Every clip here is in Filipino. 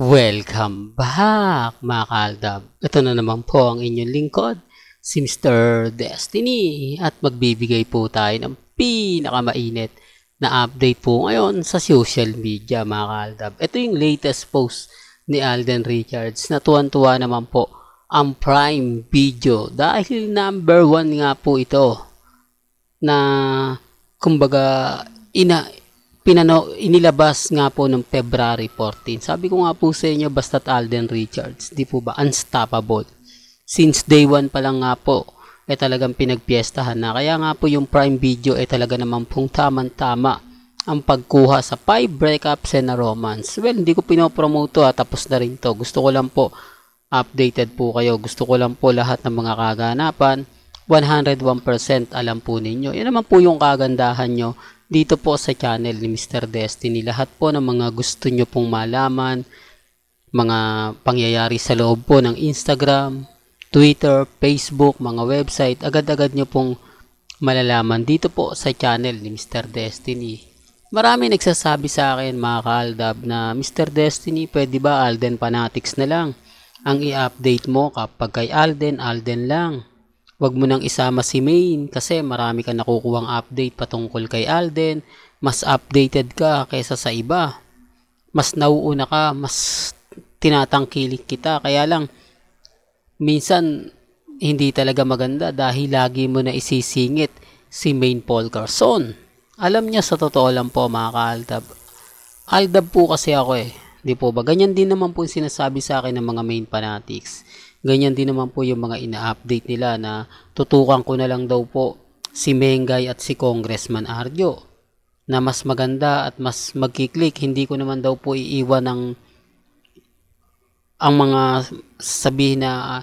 Welcome back mga kaaldab. Ito na naman po ang inyong lingkod, si Mr. Destiny. At magbibigay po tayo ng pinakamainit na update po ngayon sa social media mga kaaldab. Ito yung latest post ni Alden Richards na tuwan-tuwa naman po ang Prime Video dahil number one nga po ito na kumbaga ina pinano inilabas nga po ng February 14. Sabi ko nga po sa inyo basta't Alden Richards, di po ba unstoppable. Since day 1 pa lang nga po eh talagang pinagpiestahan na. Kaya nga po yung Prime Video eh talaga naman pong tamang-tama ang pagkuha sa 5 breakups and a romance. Well, hindi ko pinopromote to ha. Ah, tapos na rin to. Gusto ko lang po updated po kayo. Gusto ko lang po lahat ng mga kaganapan. 101% alam po ninyo. Yan naman po yung kagandahan nyo dito po sa channel ni Mr. Destiny. Lahat po ng mga gusto nyo pong malaman, mga pangyayari sa loob po ng Instagram, Twitter, Facebook, mga website, agad-agad nyo pong malalaman dito po sa channel ni Mr. Destiny. Marami nagsasabi sa akin mga ka-Aldab na Mr. Destiny pwede ba Alden Fanatics na lang? Ang i-update mo kapag kay Alden, Alden lang. Huwag mo nang isama si main kasi marami ka nakukuhang update patungkol kay Alden. Mas updated ka kaysa sa iba. Mas nauuna ka, mas tinatangkilik kita. Kaya lang, minsan hindi talaga maganda dahil lagi mo na isisingit si main Paul Carson. Alam niya sa totoo lang po mga ka-Aldab. Aldab po kasi ako eh. Di po ba? Ganyan din naman po sinasabi sa akin ng mga main fanatics Ganyan din naman po yung mga ina-update nila na tutukan ko na lang daw po si Mengay at si Congressman Arjo na mas maganda at mas magkiklik. Hindi ko naman daw po iiwan ng ang mga sabihin na ah,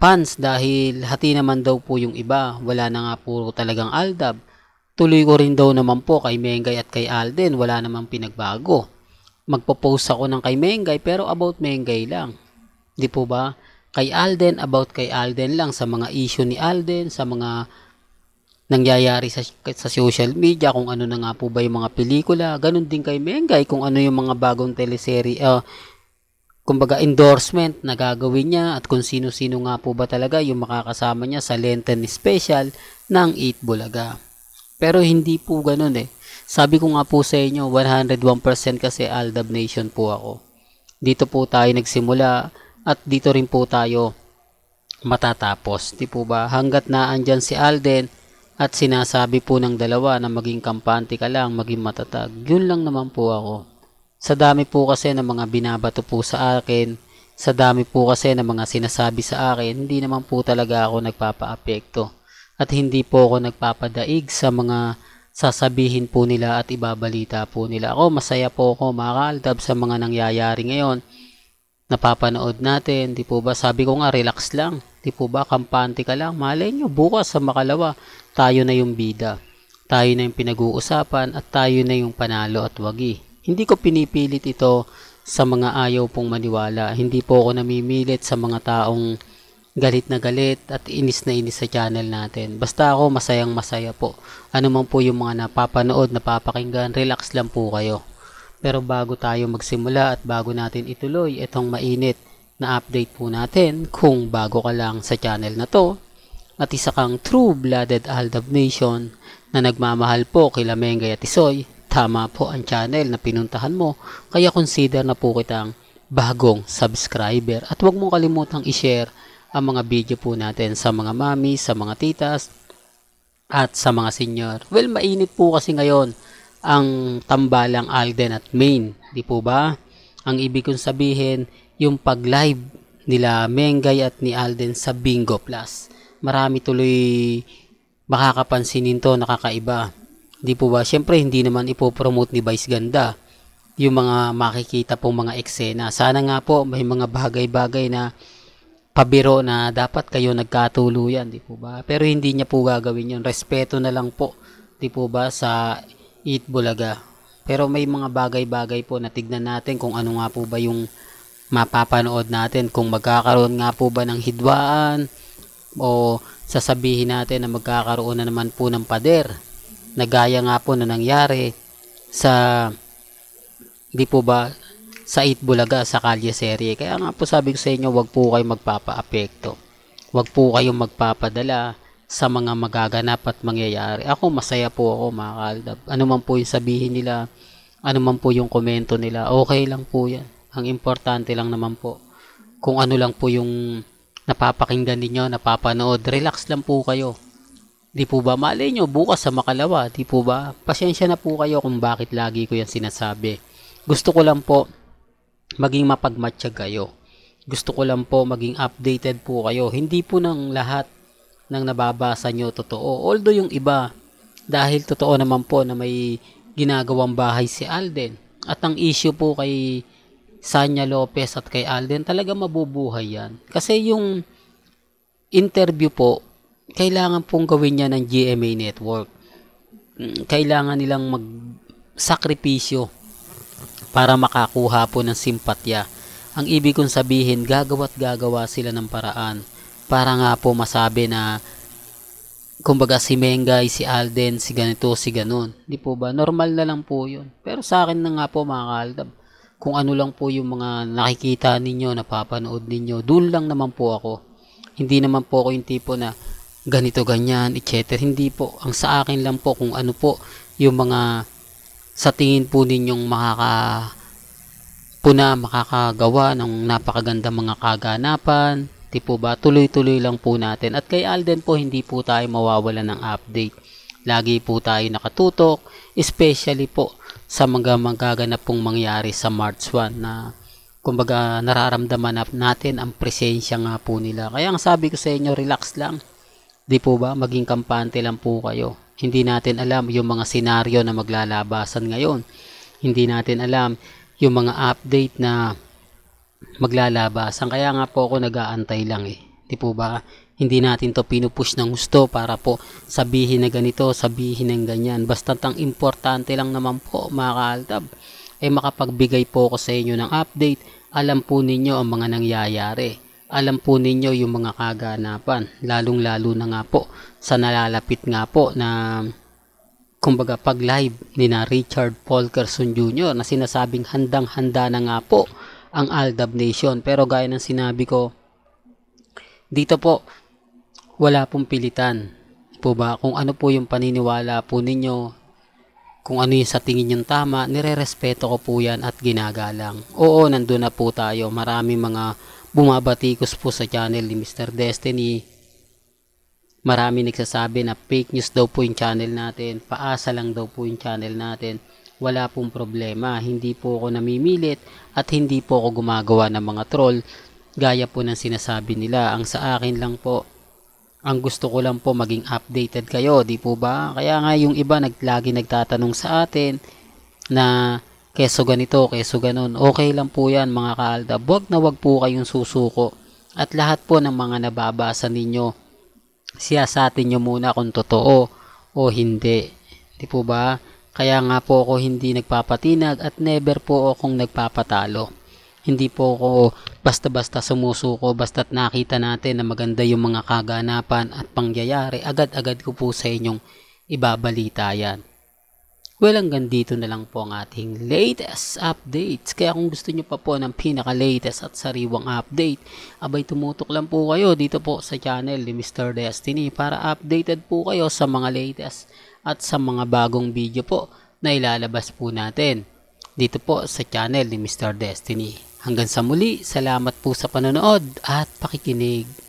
fans dahil hati naman daw po yung iba. Wala na nga po talagang Aldab. Tuloy ko rin daw naman po kay Mengay at kay Alden. Wala namang pinagbago. Magpo-post ako ng kay Mengay pero about Mengay lang. Di po ba? kay Alden, about kay Alden lang, sa mga issue ni Alden, sa mga nangyayari sa, sa social media, kung ano na nga po ba yung mga pelikula. Ganon din kay Mengay, kung ano yung mga bagong teleserye, uh, kumbaga endorsement na gagawin niya at kung sino-sino nga po ba talaga yung makakasama niya sa Lenten Special ng 8 Bulaga. Pero hindi po ganun eh. Sabi ko nga po sa inyo, 101% kasi Aldab Nation po ako. Dito po tayo nagsimula at dito rin po tayo matatapos. Di po ba? Hanggat na naandyan si Alden at sinasabi po ng dalawa na maging kampante ka lang, maging matatag. Yun lang naman po ako. Sa dami po kasi ng mga binabato po sa akin, sa dami po kasi ng mga sinasabi sa akin, hindi naman po talaga ako nagpapa-apekto. At hindi po ako nagpapadaig sa mga sasabihin po nila at ibabalita po nila. Ako, masaya po ako makakaldab sa mga nangyayari ngayon napapanood natin. Di po ba? Sabi ko nga, relax lang. Di po ba? Kampante ka lang. Malay nyo, bukas sa makalawa, tayo na yung bida. Tayo na yung pinag-uusapan at tayo na yung panalo at wagi. Hindi ko pinipilit ito sa mga ayaw pong maniwala. Hindi po ako namimilit sa mga taong galit na galit at inis na inis sa channel natin. Basta ako masayang masaya po. Ano man po yung mga napapanood, napapakinggan, relax lang po kayo. Pero bago tayo magsimula at bago natin ituloy itong mainit na update po natin, kung bago ka lang sa channel na to, at isa kang true-blooded Aldab Nation na nagmamahal po kila Mengay at Isoy, tama po ang channel na pinuntahan mo, kaya consider na po kitang bagong subscriber. At huwag mong kalimutang i-share ang mga video po natin sa mga mami, sa mga titas, at sa mga senior. Well, mainit po kasi ngayon ang tambalang Alden at Maine, di po ba? Ang ibig kong sabihin, yung pag-live nila Mengay at ni Alden sa Bingo Plus. Marami tuloy makakapansin nito nakakaiba. Di po ba? Siyempre, hindi naman ipopromote ni Vice Ganda yung mga makikita pong mga eksena. Sana nga po may mga bagay-bagay na pabiro na dapat kayo nagkatuluyan, di po ba? Pero hindi niya po gagawin yun. Respeto na lang po, di po ba, sa eat bulaga. Pero may mga bagay-bagay po na tignan natin kung ano nga po ba yung mapapanood natin kung magkakaroon nga po ba ng hidwaan o sasabihin natin na magkakaroon na naman po ng pader na gaya nga po na nangyari sa di po ba sa Itbulaga sa Kalye Serie. Kaya nga po sabi ko sa inyo, wag po kayo magpapaapekto. Wag po kayong magpapadala sa mga magaganap at mangyayari. Ako masaya po ako mga kaaldab. Ano man po yung sabihin nila, ano man po yung komento nila, okay lang po yan. Ang importante lang naman po, kung ano lang po yung napapakinggan ninyo, napapanood, relax lang po kayo. Di po ba, malay nyo, bukas sa makalawa, di po ba, pasensya na po kayo kung bakit lagi ko yan sinasabi. Gusto ko lang po, maging mapagmatsyag kayo. Gusto ko lang po, maging updated po kayo. Hindi po ng lahat ng nababasa nyo totoo. Although yung iba, dahil totoo naman po na may ginagawang bahay si Alden. At ang issue po kay Sanya Lopez at kay Alden, talaga mabubuhay yan. Kasi yung interview po, kailangan pong gawin niya ng GMA Network. Mm, kailangan nilang magsakripisyo para makakuha po ng simpatya. Ang ibig kong sabihin, gagawa't gagawa sila ng paraan para nga po masabi na kumbaga si Mengay, si Alden, si ganito, si ganun. Di po ba? Normal na lang po yun. Pero sa akin na nga po mga kaaldab, kung ano lang po yung mga nakikita ninyo, napapanood ninyo, doon lang naman po ako. Hindi naman po ako yung tipo na ganito, ganyan, etc. Hindi po. Ang sa akin lang po kung ano po yung mga sa tingin po ninyong makaka puna makakagawa ng napakaganda mga kaganapan, party po ba, tuloy-tuloy lang po natin. At kay Alden po, hindi po tayo mawawala ng update. Lagi po tayo nakatutok, especially po sa mga magaganap pong mangyari sa March 1 na kumbaga nararamdaman natin ang presensya nga po nila. Kaya ang sabi ko sa inyo, relax lang. Di po ba, maging kampante lang po kayo. Hindi natin alam yung mga senaryo na maglalabasan ngayon. Hindi natin alam yung mga update na maglalabasan. Kaya nga po ako nag-aantay lang eh. Di po ba? Hindi natin to pinupush ng gusto para po sabihin na ganito, sabihin ng ganyan. Basta ang importante lang naman po mga kaaltab eh, makapagbigay po ko sa inyo ng update. Alam po ninyo ang mga nangyayari. Alam po ninyo yung mga kaganapan. Lalong-lalo na nga po sa nalalapit nga po na kumbaga pag live ni na Richard Paul Carson Jr. na sinasabing handang-handa na nga po ang Aldab Nation. Pero gaya ng sinabi ko, dito po, wala pong pilitan po ba kung ano po yung paniniwala po ninyo, kung ano yung sa tingin yung tama, nirerespeto ko po yan at ginagalang. Oo, nandun na po tayo. Maraming mga bumabatikos po sa channel ni Mr. Destiny. Marami nagsasabi na fake news daw po yung channel natin, paasa lang daw po yung channel natin wala pong problema. Hindi po ako namimilit at hindi po ako gumagawa ng mga troll gaya po ng sinasabi nila. Ang sa akin lang po, ang gusto ko lang po maging updated kayo, di po ba? Kaya nga yung iba nag, lagi nagtatanong sa atin na keso ganito, keso ganun. Okay lang po yan mga kaalda. Huwag na wag po kayong susuko. At lahat po ng mga nababasa ninyo, siya sa atin nyo muna kung totoo o hindi. Di po ba? Kaya nga po ako hindi nagpapatinag at never po akong nagpapatalo. Hindi po ako basta-basta sumusuko basta't nakita natin na maganda yung mga kaganapan at pangyayari agad-agad ko po sa inyong ibabalita yan. Well, hanggang dito na lang po ang ating latest updates. Kaya kung gusto nyo pa po ng pinaka-latest at sariwang update, abay tumutok lang po kayo dito po sa channel ni Mr. Destiny para updated po kayo sa mga latest at sa mga bagong video po na ilalabas po natin dito po sa channel ni Mr. Destiny. Hanggang sa muli, salamat po sa panonood at pakikinig.